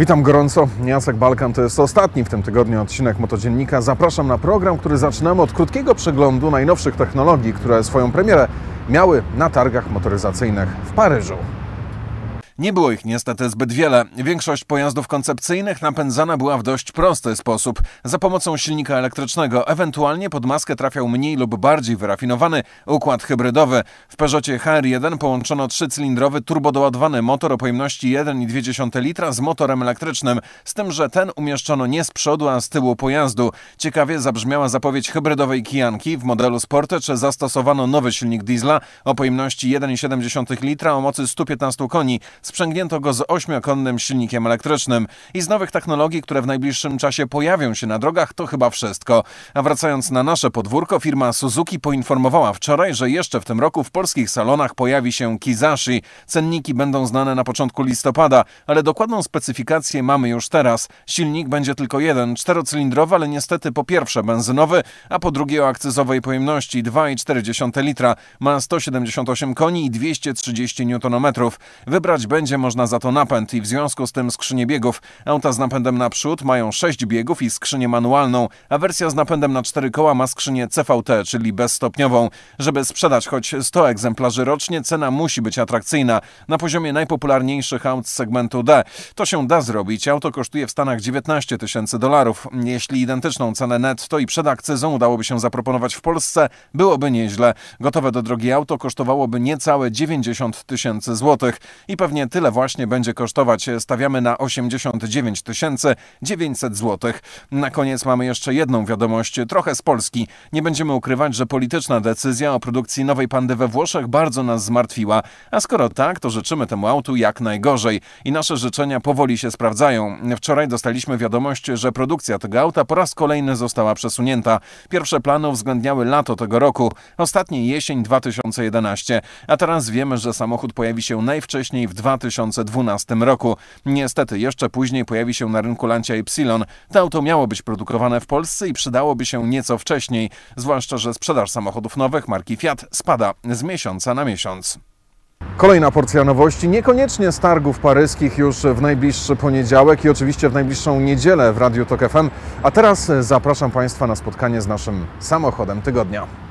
Witam gorąco, Jacek Balkan to jest ostatni w tym tygodniu odcinek Motodziennika. Zapraszam na program, który zaczynamy od krótkiego przeglądu najnowszych technologii, które swoją premierę miały na targach motoryzacyjnych w Paryżu. Nie było ich niestety zbyt wiele. Większość pojazdów koncepcyjnych napędzana była w dość prosty sposób, za pomocą silnika elektrycznego. Ewentualnie pod maskę trafiał mniej lub bardziej wyrafinowany układ hybrydowy. W Peugeotie HR1 połączono trzycylindrowy turbodoładowany motor o pojemności 1,2 litra z motorem elektrycznym, z tym, że ten umieszczono nie z przodu, a z tyłu pojazdu. Ciekawie zabrzmiała zapowiedź hybrydowej Kijanki. W modelu Sportage zastosowano nowy silnik diesla o pojemności 1,7 litra o mocy 115 koni. Sprzęgnięto go z ośmiokonnym silnikiem elektrycznym. I z nowych technologii, które w najbliższym czasie pojawią się na drogach, to chyba wszystko. A wracając na nasze podwórko, firma Suzuki poinformowała wczoraj, że jeszcze w tym roku w polskich salonach pojawi się Kizashi. Cenniki będą znane na początku listopada, ale dokładną specyfikację mamy już teraz. Silnik będzie tylko jeden, czterocylindrowy, ale niestety po pierwsze benzynowy, a po drugie o akcyzowej pojemności 2,4 litra. Ma 178 koni i 230 Nm. Wybrać będzie będzie można za to napęd i w związku z tym skrzynie biegów. Auta z napędem na przód mają 6 biegów i skrzynię manualną, a wersja z napędem na 4 koła ma skrzynię CVT, czyli bezstopniową. Żeby sprzedać choć 100 egzemplarzy rocznie, cena musi być atrakcyjna, na poziomie najpopularniejszych aut z segmentu D. To się da zrobić. Auto kosztuje w Stanach 19 tysięcy dolarów. Jeśli identyczną cenę netto i przed akcyzą udałoby się zaproponować w Polsce, byłoby nieźle. Gotowe do drogi auto kosztowałoby niecałe 90 tysięcy złotych i pewnie Tyle właśnie będzie kosztować. Stawiamy na 89 900 zł. Na koniec mamy jeszcze jedną wiadomość, trochę z Polski. Nie będziemy ukrywać, że polityczna decyzja o produkcji nowej pandy we Włoszech bardzo nas zmartwiła. A skoro tak, to życzymy temu autu jak najgorzej. I nasze życzenia powoli się sprawdzają. Wczoraj dostaliśmy wiadomość, że produkcja tego auta po raz kolejny została przesunięta. Pierwsze plany uwzględniały lato tego roku, ostatni jesień 2011, a teraz wiemy, że samochód pojawi się najwcześniej w dwa 2012 roku. Niestety, jeszcze później pojawi się na rynku Lancia Ypsilon. To auto miało być produkowane w Polsce i przydałoby się nieco wcześniej, zwłaszcza, że sprzedaż samochodów nowych marki Fiat spada z miesiąca na miesiąc. Kolejna porcja nowości, niekoniecznie z targów paryskich już w najbliższy poniedziałek i oczywiście w najbliższą niedzielę w Radiu Tok FM. A teraz zapraszam Państwa na spotkanie z naszym samochodem tygodnia.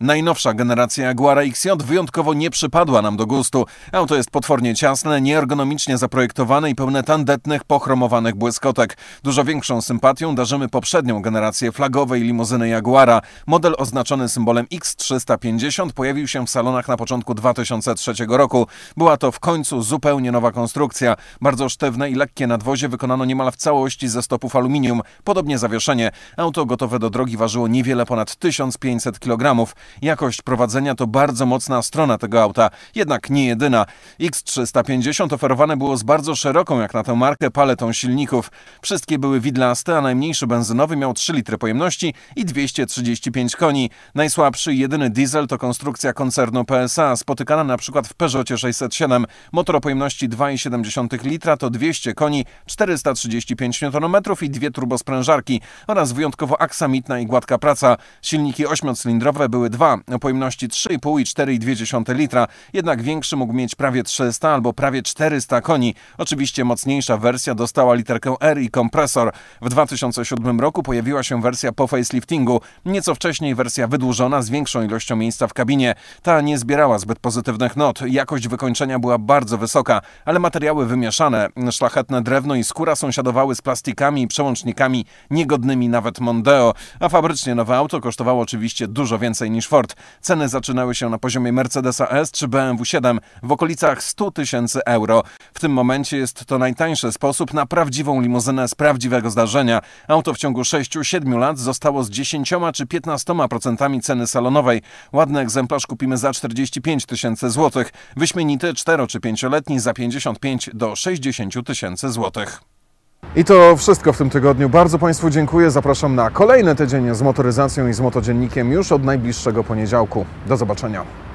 Najnowsza generacja Jaguara XJ wyjątkowo nie przypadła nam do gustu. Auto jest potwornie ciasne, nieergonomicznie zaprojektowane i pełne tandetnych, pochromowanych błyskotek. Dużo większą sympatią darzymy poprzednią generację flagowej limuzyny Jaguara. Model oznaczony symbolem X350 pojawił się w salonach na początku 2003 roku. Była to w końcu zupełnie nowa konstrukcja. Bardzo sztywne i lekkie nadwozie wykonano niemal w całości ze stopów aluminium. Podobnie zawieszenie. Auto gotowe do drogi ważyło niewiele ponad 1500 kg. Jakość prowadzenia to bardzo mocna strona tego auta, jednak nie jedyna. X350 oferowane było z bardzo szeroką, jak na tę markę, paletą silników. Wszystkie były widlaste, a najmniejszy benzynowy miał 3 litry pojemności i 235 koni. Najsłabszy, jedyny diesel to konstrukcja koncernu PSA, spotykana na przykład w Peugeotie 607. Motor o pojemności 2,7 litra to 200 koni, 435 Nm i dwie turbosprężarki oraz wyjątkowo aksamitna i gładka praca. Silniki ośmiocylindrowe były 2 o pojemności 3,5 i 4,2 litra, jednak większy mógł mieć prawie 300 albo prawie 400 koni. Oczywiście mocniejsza wersja dostała literkę R i kompresor. W 2007 roku pojawiła się wersja po faceliftingu, nieco wcześniej wersja wydłużona z większą ilością miejsca w kabinie. Ta nie zbierała zbyt pozytywnych not, jakość wykończenia była bardzo wysoka, ale materiały wymieszane, szlachetne drewno i skóra sąsiadowały z plastikami i przełącznikami niegodnymi nawet Mondeo, a fabrycznie nowe auto kosztowało oczywiście dużo więcej niż Ford. Ceny zaczynały się na poziomie Mercedesa S czy BMW 7 w okolicach 100 tysięcy euro. W tym momencie jest to najtańszy sposób na prawdziwą limuzynę z prawdziwego zdarzenia. Auto w ciągu 6-7 lat zostało z 10 czy 15% ceny salonowej. Ładny egzemplarz kupimy za 45 tysięcy złotych. Wyśmienity 4 czy 5-letni za 55 do 60 tysięcy złotych. I to wszystko w tym tygodniu. Bardzo Państwu dziękuję. Zapraszam na kolejny tydzień z motoryzacją i z motodziennikiem już od najbliższego poniedziałku. Do zobaczenia.